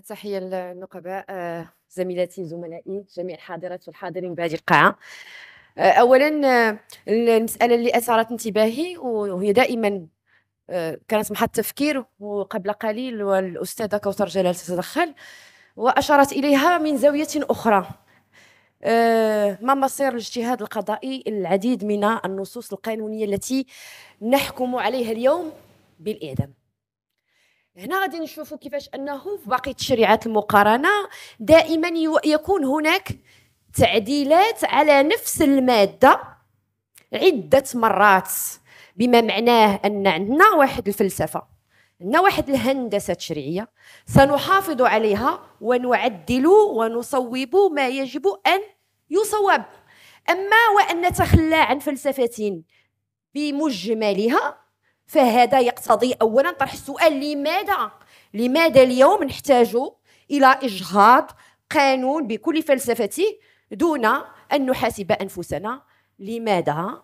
تحية للنقباء آه، زميلاتي زملائي جميع الحاضرات والحاضرين بهذه القاعة آه، أولا آه، المسألة اللي أثارت انتباهي وهي دائما كانت محط تفكير وقبل قليل والأستاذة كوثر جلال تتدخل وأشارت إليها من زاوية أخرى ما مصير الاجتهاد القضائي العديد من النصوص القانونية التي نحكم عليها اليوم بالإعدام هنا غادي نشوفوا كيفاش انه في باقي التشريعات المقارنه دائما يكون هناك تعديلات على نفس الماده عده مرات بما معناه ان عندنا واحد الفلسفه عندنا واحد الهندسه التشريعيه سنحافظ عليها ونعدل ونصوب ما يجب ان يصوب اما وان نتخلى عن فلسفه بمجملها فهذا يقتضي اولا طرح السؤال لماذا لماذا اليوم نحتاج الى اجهاض قانون بكل فلسفته دون ان نحاسب انفسنا لماذا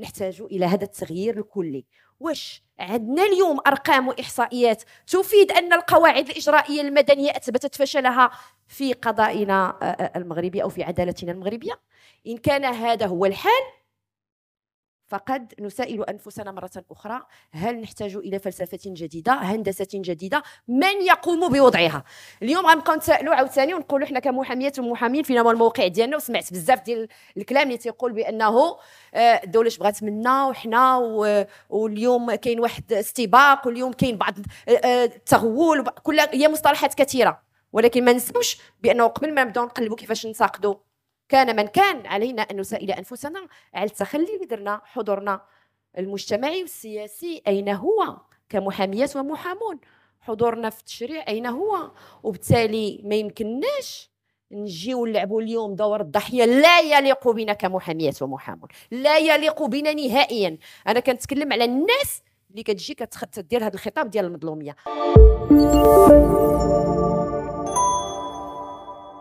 نحتاج الى هذا التغيير الكلي واش عندنا اليوم ارقام واحصائيات تفيد ان القواعد الاجرائيه المدنيه اثبتت فشلها في قضائنا آه، آه، المغربي او في عدالتنا المغربيه ان كان هذا هو الحال فقد نسائل انفسنا مره اخرى هل نحتاج الى فلسفه جديده هندسه جديده من يقوم بوضعها اليوم غنبقاو نسالوا عاوتاني ونقولوا حنا كمحاميات ومحامين فينا هو الموقع ديالنا وسمعت بزاف ديال الكلام اللي تيقول بانه آه، الدوله اش بغات منا وحنا واليوم كاين واحد استباق واليوم كاين بعض التغول آه، آه، كل هي مصطلحات كثيره ولكن ما نسموش بانه قبل ما نبداو نقلبوا كيفاش نساقدوا كان من كان علينا أن نسائل أنفسنا على التخلي اللي درنا حضورنا المجتمعي والسياسي أين هو كمحاميات ومحامون حضورنا في التشريع أين هو وبالتالي ما يمكنناش نجيو نلعبوا اليوم دور الضحيه لا يليق بنا كمحاميات ومحامون لا يليق بنا نهائيا انا كنتكلم على الناس اللي كتجي كتدير هذا الخطاب ديال المظلوميه